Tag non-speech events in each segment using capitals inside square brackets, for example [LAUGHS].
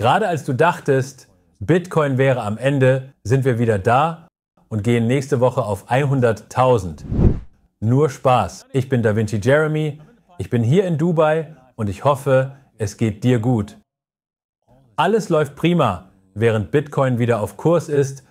Gerade als du dachtest, Bitcoin wäre am Ende, sind wir wieder da und gehen nächste Woche auf 100.000. Nur Spaß. Ich bin Da Vinci Jeremy. Ich bin hier in Dubai und ich hoffe, es geht dir gut. Alles läuft prima, während Bitcoin wieder auf Kurs ist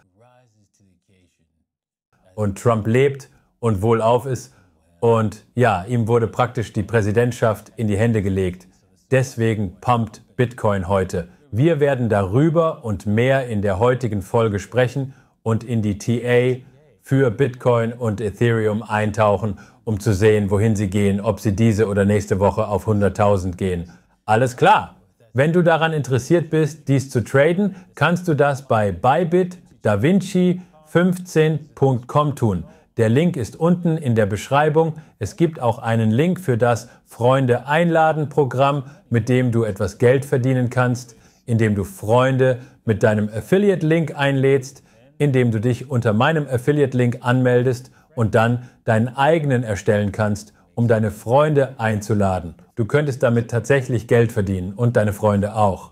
und Trump lebt und wohlauf ist. Und ja, ihm wurde praktisch die Präsidentschaft in die Hände gelegt. Deswegen pumpt Bitcoin heute. Wir werden darüber und mehr in der heutigen Folge sprechen und in die TA für Bitcoin und Ethereum eintauchen, um zu sehen, wohin sie gehen, ob sie diese oder nächste Woche auf 100.000 gehen. Alles klar. Wenn du daran interessiert bist, dies zu traden, kannst du das bei Bybit DaVinci15.com tun. Der Link ist unten in der Beschreibung. Es gibt auch einen Link für das Freunde einladen Programm, mit dem du etwas Geld verdienen kannst indem du Freunde mit deinem Affiliate-Link einlädst, indem du dich unter meinem Affiliate-Link anmeldest und dann deinen eigenen erstellen kannst, um deine Freunde einzuladen. Du könntest damit tatsächlich Geld verdienen und deine Freunde auch.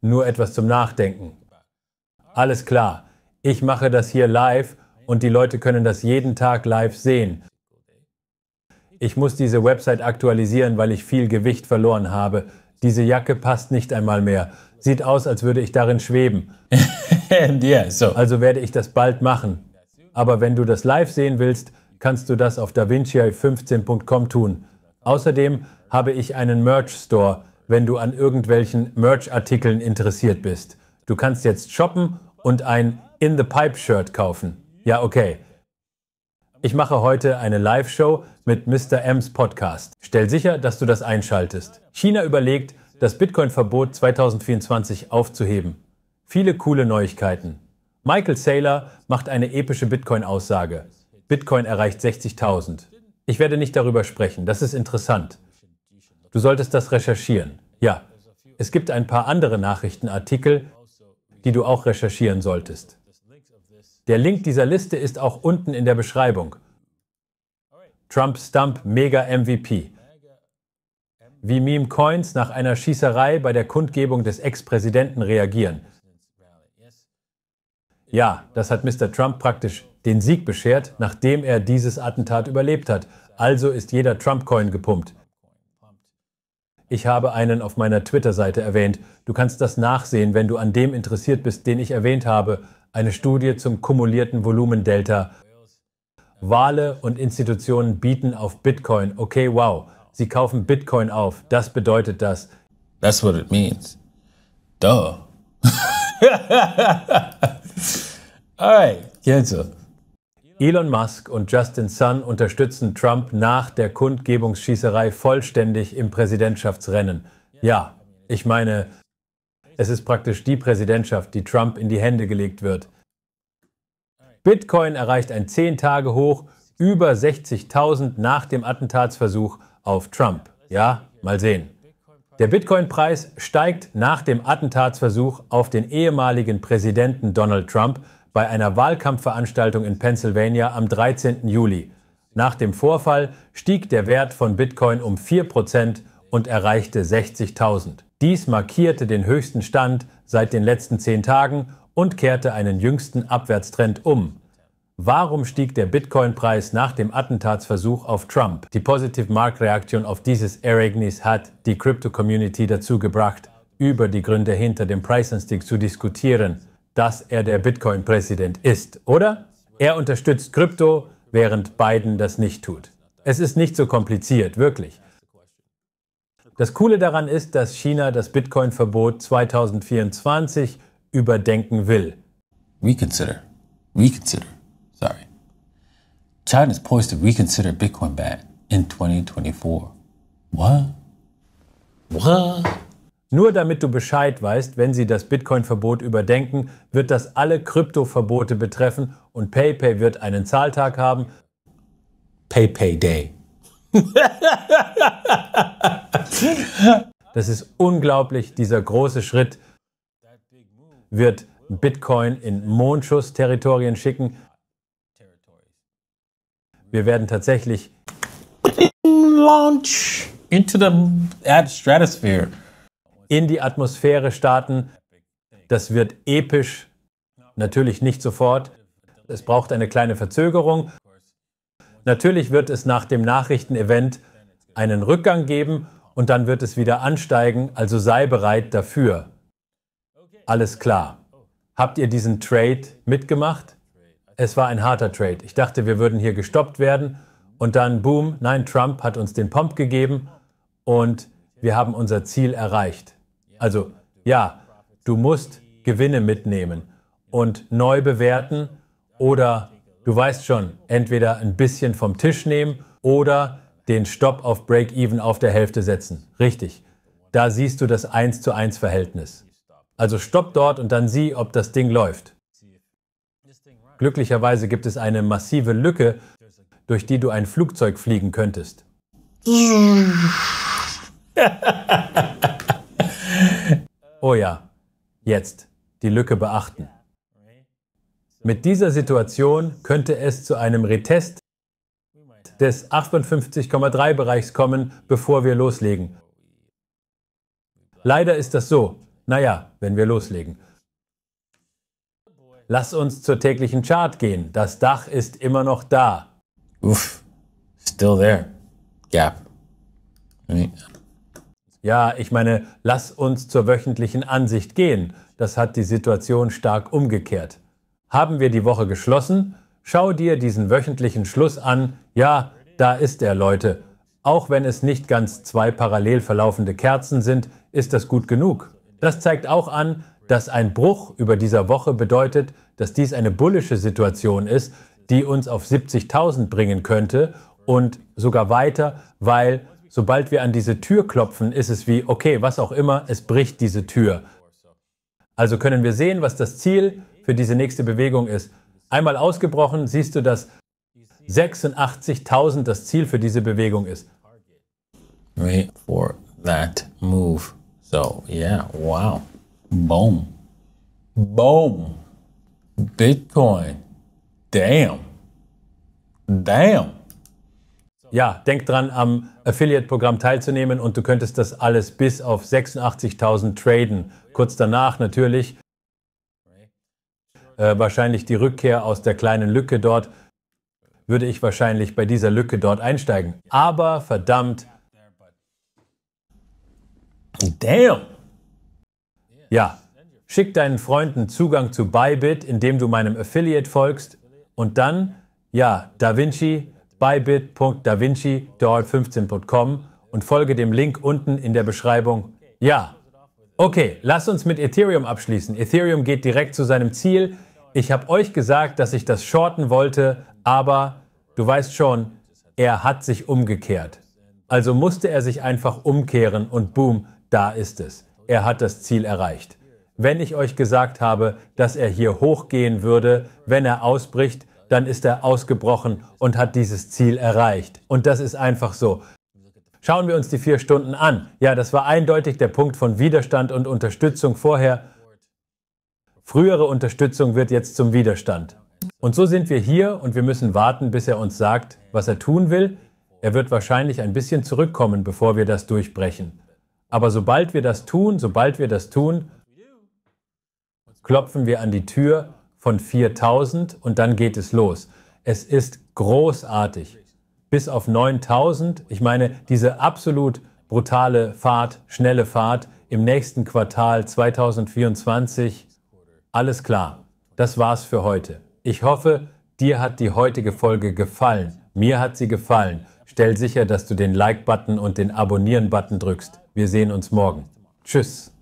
Nur etwas zum Nachdenken. Alles klar, ich mache das hier live und die Leute können das jeden Tag live sehen. Ich muss diese Website aktualisieren, weil ich viel Gewicht verloren habe. Diese Jacke passt nicht einmal mehr. Sieht aus, als würde ich darin schweben. yeah, [LAUGHS] so. Also werde ich das bald machen. Aber wenn du das live sehen willst, kannst du das auf davinci15.com tun. Außerdem habe ich einen Merch Store, wenn du an irgendwelchen Merch-Artikeln interessiert bist. Du kannst jetzt shoppen und ein In the Pipe Shirt kaufen. Ja, okay. Ich mache heute eine Live-Show mit Mr. M's Podcast. Stell sicher, dass du das einschaltest. China überlegt, das Bitcoin-Verbot 2024 aufzuheben. Viele coole Neuigkeiten. Michael Saylor macht eine epische Bitcoin-Aussage. Bitcoin erreicht 60.000. Ich werde nicht darüber sprechen, das ist interessant. Du solltest das recherchieren. Ja, es gibt ein paar andere Nachrichtenartikel, die du auch recherchieren solltest. Der Link dieser Liste ist auch unten in der Beschreibung. Trump Stump Mega MVP wie Meme Coins nach einer Schießerei bei der Kundgebung des Ex-Präsidenten reagieren. Ja, das hat Mr. Trump praktisch den Sieg beschert, nachdem er dieses Attentat überlebt hat. Also ist jeder Trump-Coin gepumpt. Ich habe einen auf meiner Twitter-Seite erwähnt. Du kannst das nachsehen, wenn du an dem interessiert bist, den ich erwähnt habe. Eine Studie zum kumulierten Volumendelta. Wale und Institutionen bieten auf Bitcoin. Okay, wow. Sie kaufen Bitcoin auf. Das bedeutet das. That's what it means. Duh. [LAUGHS] Alright, also. Elon Musk und Justin Sun unterstützen Trump nach der Kundgebungsschießerei vollständig im Präsidentschaftsrennen. Ja, ich meine, es ist praktisch die Präsidentschaft, die Trump in die Hände gelegt wird. Bitcoin erreicht ein 10-Tage-Hoch über 60.000 nach dem Attentatsversuch auf Trump. Ja, mal sehen. Der Bitcoin-Preis steigt nach dem Attentatsversuch auf den ehemaligen Präsidenten Donald Trump bei einer Wahlkampfveranstaltung in Pennsylvania am 13. Juli. Nach dem Vorfall stieg der Wert von Bitcoin um 4% und erreichte 60.000. Dies markierte den höchsten Stand seit den letzten zehn Tagen und kehrte einen jüngsten Abwärtstrend um. Warum stieg der Bitcoin-Preis nach dem Attentatsversuch auf Trump? Die Positive-Mark-Reaktion auf dieses Ereignis hat die Crypto-Community dazu gebracht, über die Gründe hinter dem Preisanstieg zu diskutieren, dass er der Bitcoin-Präsident ist, oder? Er unterstützt Krypto, während Biden das nicht tut. Es ist nicht so kompliziert, wirklich. Das Coole daran ist, dass China das Bitcoin-Verbot 2024 überdenken will. We consider. We consider. Sorry. China is poised to reconsider Bitcoin ban in 2024. What? What? Nur damit du Bescheid weißt, wenn sie das Bitcoin-Verbot überdenken, wird das alle Krypto-Verbote betreffen und PayPay wird einen Zahltag haben. PayPay Day. [LAUGHS] das ist unglaublich, dieser große Schritt wird Bitcoin in Mondschuss-Territorien schicken wir werden tatsächlich launch into the stratosphere in die Atmosphäre starten. Das wird episch, natürlich nicht sofort. Es braucht eine kleine Verzögerung. Natürlich wird es nach dem Nachrichtenevent einen Rückgang geben und dann wird es wieder ansteigen, also sei bereit dafür. Alles klar. Habt ihr diesen Trade mitgemacht? Es war ein harter Trade. Ich dachte, wir würden hier gestoppt werden. Und dann, boom, nein, Trump hat uns den Pomp gegeben und wir haben unser Ziel erreicht. Also ja, du musst Gewinne mitnehmen und neu bewerten oder, du weißt schon, entweder ein bisschen vom Tisch nehmen oder den Stopp auf Break-Even auf der Hälfte setzen. Richtig. Da siehst du das 1 zu 1 Verhältnis. Also stopp dort und dann sieh, ob das Ding läuft. Glücklicherweise gibt es eine massive Lücke, durch die du ein Flugzeug fliegen könntest. [LAUGHS] oh ja, jetzt die Lücke beachten. Mit dieser Situation könnte es zu einem Retest des 58,3 Bereichs kommen, bevor wir loslegen. Leider ist das so. Naja, wenn wir loslegen lass uns zur täglichen Chart gehen. Das Dach ist immer noch da. Uff, still there. Gap. Ja, ich meine, lass uns zur wöchentlichen Ansicht gehen. Das hat die Situation stark umgekehrt. Haben wir die Woche geschlossen? Schau dir diesen wöchentlichen Schluss an. Ja, da ist er, Leute. Auch wenn es nicht ganz zwei parallel verlaufende Kerzen sind, ist das gut genug. Das zeigt auch an, dass ein Bruch über dieser Woche bedeutet, dass dies eine bullische Situation ist, die uns auf 70.000 bringen könnte und sogar weiter, weil sobald wir an diese Tür klopfen, ist es wie, okay, was auch immer, es bricht diese Tür. Also können wir sehen, was das Ziel für diese nächste Bewegung ist. Einmal ausgebrochen siehst du, dass 86.000 das Ziel für diese Bewegung ist. Wait for that move. So, yeah, wow. Boom. Boom. Bitcoin. Damn. Damn. Ja, denk dran, am Affiliate-Programm teilzunehmen und du könntest das alles bis auf 86.000 traden. Kurz danach natürlich äh, wahrscheinlich die Rückkehr aus der kleinen Lücke dort, würde ich wahrscheinlich bei dieser Lücke dort einsteigen. Aber verdammt. Damn. Ja, schick deinen Freunden Zugang zu Bybit, indem du meinem Affiliate folgst und dann, ja, DaVinci, bybit.davinci, und folge dem Link unten in der Beschreibung. Ja, okay, lass uns mit Ethereum abschließen. Ethereum geht direkt zu seinem Ziel. Ich habe euch gesagt, dass ich das shorten wollte, aber du weißt schon, er hat sich umgekehrt. Also musste er sich einfach umkehren und boom, da ist es er hat das Ziel erreicht. Wenn ich euch gesagt habe, dass er hier hochgehen würde, wenn er ausbricht, dann ist er ausgebrochen und hat dieses Ziel erreicht. Und das ist einfach so. Schauen wir uns die vier Stunden an. Ja, das war eindeutig der Punkt von Widerstand und Unterstützung vorher. Frühere Unterstützung wird jetzt zum Widerstand. Und so sind wir hier und wir müssen warten, bis er uns sagt, was er tun will. Er wird wahrscheinlich ein bisschen zurückkommen, bevor wir das durchbrechen. Aber sobald wir das tun, sobald wir das tun, klopfen wir an die Tür von 4000 und dann geht es los. Es ist großartig. Bis auf 9000. Ich meine, diese absolut brutale Fahrt, schnelle Fahrt im nächsten Quartal 2024. Alles klar. Das war's für heute. Ich hoffe, dir hat die heutige Folge gefallen. Mir hat sie gefallen. Stell sicher, dass du den Like-Button und den Abonnieren-Button drückst. Wir sehen uns morgen. Tschüss.